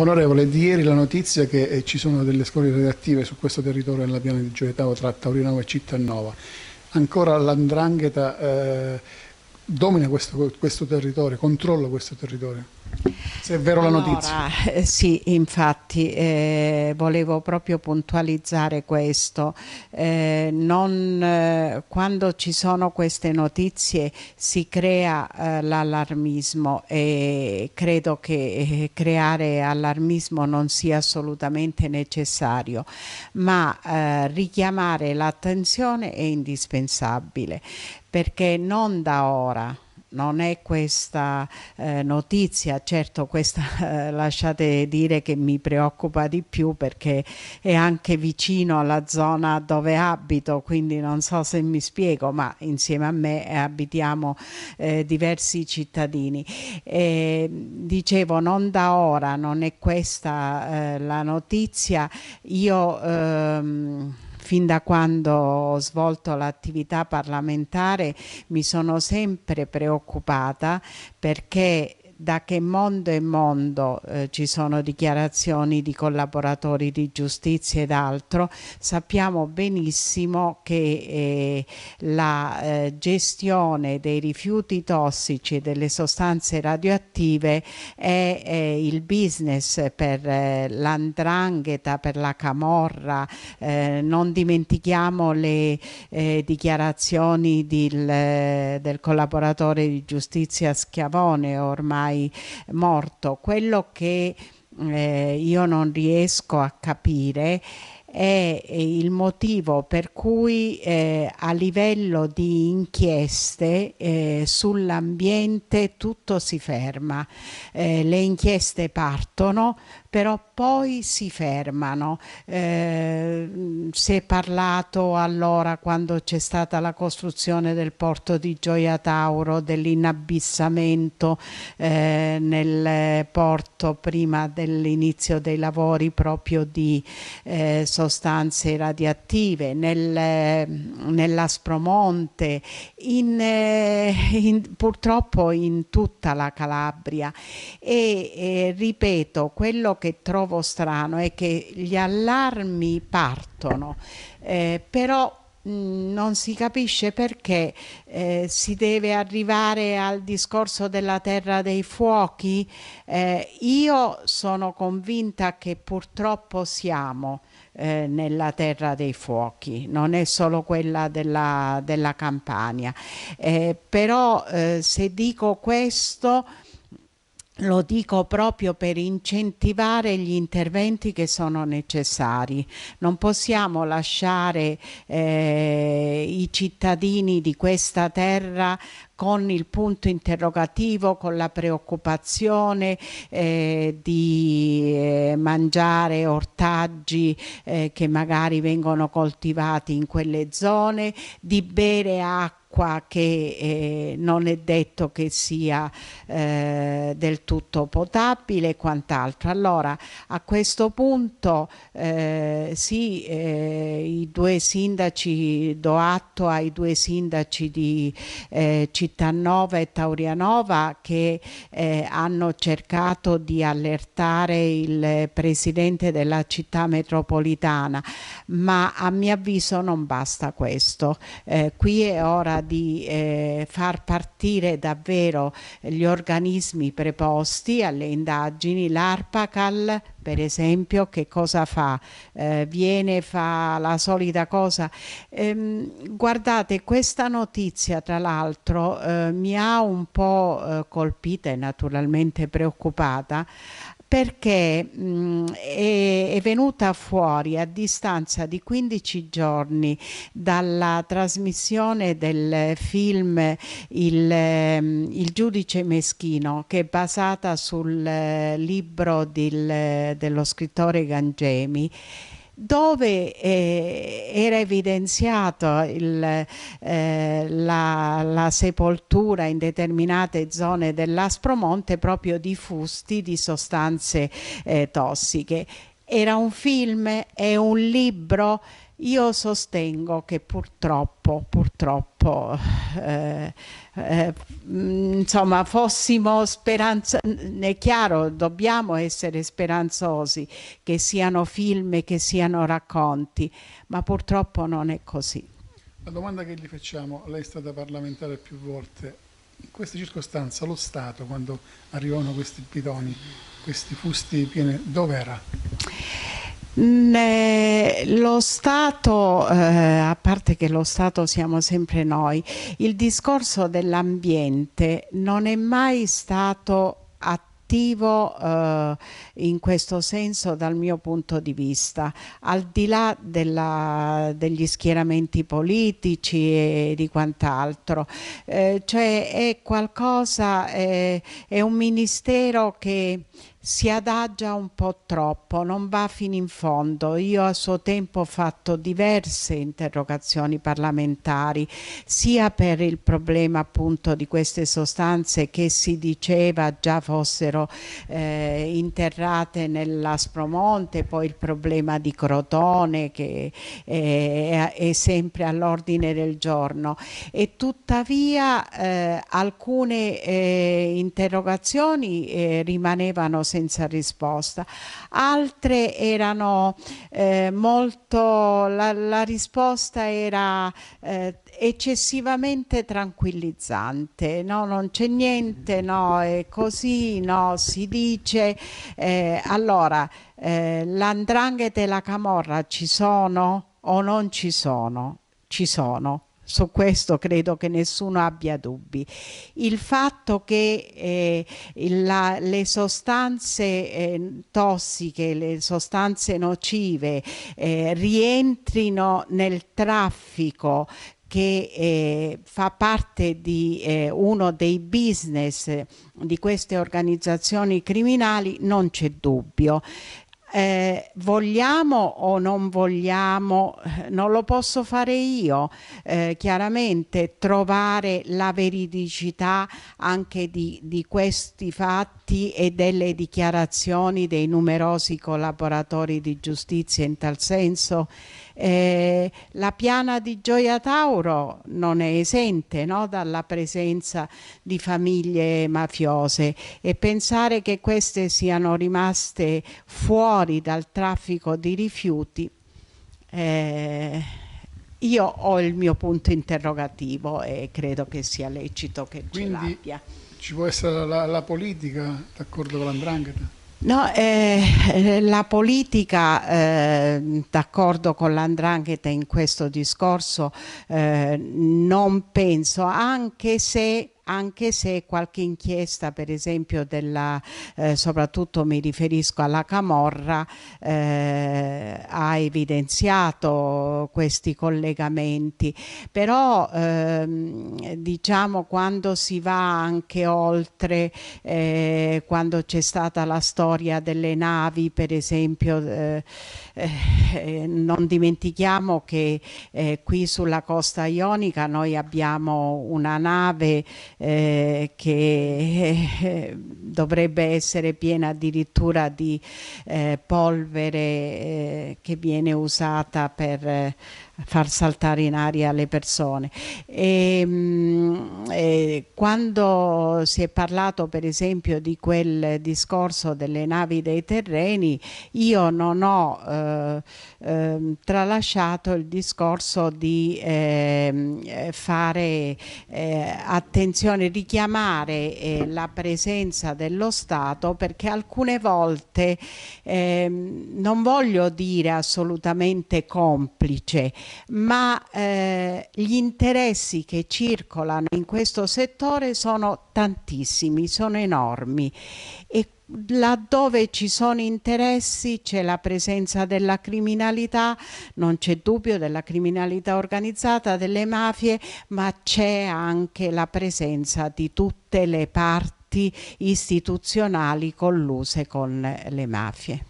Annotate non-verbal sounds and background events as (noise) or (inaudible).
Onorevole, di ieri la notizia che eh, ci sono delle scorie radioattive su questo territorio nella piana di Giovetavo tra Taurinova e Cittanova. Ancora l'andrangheta eh, domina questo, questo territorio, controlla questo territorio? Se è vero la notizia. Eh, sì, infatti eh, volevo proprio puntualizzare questo. Eh, non, eh, quando ci sono queste notizie si crea eh, l'allarmismo e credo che eh, creare allarmismo non sia assolutamente necessario, ma richiamare l'attenzione è indispensabile perché non da ora non è questa eh, notizia, certo questa (laughs) eh, lasciate dire che mi preoccupa di più perché è anche vicino alla zona dove abito, quindi non so se mi spiego, ma insieme a me eh, abitiamo eh, diversi cittadini. E, dicevo, non da ora, non è questa eh, la notizia, io... Ehm, fin da quando ho svolto l'attività parlamentare mi sono sempre preoccupata perché da che mondo e mondo eh, ci sono dichiarazioni di collaboratori di giustizia ed altro, sappiamo benissimo che eh, la eh, gestione dei rifiuti tossici e delle sostanze radioattive è, è il business per eh, l'andrangheta, per la camorra, eh, non dimentichiamo le eh, dichiarazioni del, del collaboratore di giustizia Schiavone ormai mai morto. Quello che eh, io non riesco a capire è il motivo per cui eh, a livello di inchieste eh, sull'ambiente tutto si ferma. Eh, le inchieste partono, però poi si fermano. Eh, si è parlato allora quando c'è stata la costruzione del porto di Gioia Tauro, dell'inabissamento eh, nel porto prima dell'inizio dei lavori proprio di eh, sostanze radioattive, nel, ehm, nell'Aspromonte, in, eh, in, purtroppo in tutta la Calabria. E, e ripeto, quello che trovo strano è che gli allarmi partono, eh, però non si capisce perché eh, si deve arrivare al discorso della terra dei fuochi. Eh, io sono convinta che purtroppo siamo eh, nella terra dei fuochi, non è solo quella della, della Campania. Eh, però eh, se dico questo lo dico proprio per incentivare gli interventi che sono necessari. Non possiamo lasciare eh, i cittadini di questa terra con il punto interrogativo, con la preoccupazione eh, di eh, mangiare ortaggi eh, che magari vengono coltivati in quelle zone, di bere acqua che eh, non è detto che sia eh, del tutto potabile e quant'altro. Allora a questo punto eh, sì, eh, i due sindaci, do atto ai due sindaci di eh, città Cittanova e Taurianova che eh, hanno cercato di allertare il eh, presidente della città metropolitana, ma a mio avviso non basta questo. Eh, qui è ora di eh, far partire davvero gli organismi preposti alle indagini, l'ARPACAL, per esempio, che cosa fa? Eh, viene, fa la solita cosa. Ehm, guardate, questa notizia, tra l'altro, eh, mi ha un po' eh, colpita e naturalmente preoccupata perché mh, mm, è, è, venuta fuori a distanza di 15 giorni dalla trasmissione del film Il, mm, il giudice meschino che è basata sul eh, libro del, dello scrittore Gangemi dove eh, era evidenziata eh, la, la, sepoltura in determinate zone dell'Aspromonte proprio di fusti di sostanze eh, tossiche. Era un film, è un libro. Io sostengo che purtroppo, purtroppo, eh, eh, mm, insomma, fossimo speranzosi, è chiaro, dobbiamo essere speranzosi, che siano film, che siano racconti, ma purtroppo non è così. La domanda che gli facciamo, lei è stata parlamentare più volte, in questa circostanza lo Stato, quando arrivano questi bidoni, questi fusti pieni, era? lo Stato, eh, a parte che lo Stato siamo sempre noi, il discorso dell'ambiente non è mai stato attivo eh, in questo senso dal mio punto di vista, al di là della, degli schieramenti politici e di quant'altro. Eh, cioè è qualcosa, eh, è un ministero che si adagia un po' troppo, non va fino in fondo. Io a suo tempo ho fatto diverse interrogazioni parlamentari, sia per il problema appunto di queste sostanze che si diceva già fossero eh, interrate nell'Aspromonte, poi il problema di Crotone che eh, è, sempre all'ordine del giorno e tuttavia eh, alcune eh, interrogazioni eh, rimanevano rimanevano senza risposta, altre erano eh, molto, la, la, risposta era eh, eccessivamente tranquillizzante, no non c'è niente, no è così, no si dice, eh, allora eh, l'andrangheta e la camorra ci sono o non ci sono? Ci sono su questo credo che nessuno abbia dubbi. Il fatto che eh, la, le sostanze eh, tossiche, le sostanze nocive eh, rientrino nel traffico che eh, fa parte di eh, uno dei business di queste organizzazioni criminali, non c'è dubbio eh, vogliamo o non vogliamo, eh, non lo posso fare io, eh, chiaramente trovare la veridicità anche di, di questi fatti e delle dichiarazioni dei numerosi collaboratori di giustizia in tal senso eh, la piana di Gioia Tauro non è esente no? dalla presenza di famiglie mafiose e pensare che queste siano rimaste fuori dal traffico di rifiuti eh, io ho il mio punto interrogativo e credo che sia lecito che Quindi ce l'abbia. Ci può essere la, la politica d'accordo con l'andrangheta? No, eh, eh, la politica, eh, d'accordo con l'andrangheta in questo discorso, eh, non penso, anche se anche se qualche inchiesta, per esempio, della, eh, soprattutto mi riferisco alla Camorra, eh, ha evidenziato questi collegamenti. Però ehm, diciamo quando si va anche oltre, eh, quando c'è stata la storia delle navi, per esempio, eh, eh, non dimentichiamo che eh, qui sulla costa ionica noi abbiamo una nave eh, che eh, dovrebbe essere piena addirittura di eh, polvere che viene usata per far saltare in aria le persone. E, ehm, mh, e quando si è parlato per esempio di quel discorso delle navi dei terreni, io non ho eh, ehm, tralasciato il discorso di ehm, eh, fare eh, attenzione, richiamare eh, la presenza dello Stato perché alcune volte ehm, non voglio dire assolutamente complice, ma gli interessi che circolano in questo settore sono tantissimi, sono enormi e laddove ci sono interessi c'è la presenza della criminalità, non c'è dubbio della criminalità organizzata, delle mafie, ma c'è anche la presenza di tutte le parti istituzionali colluse con le mafie.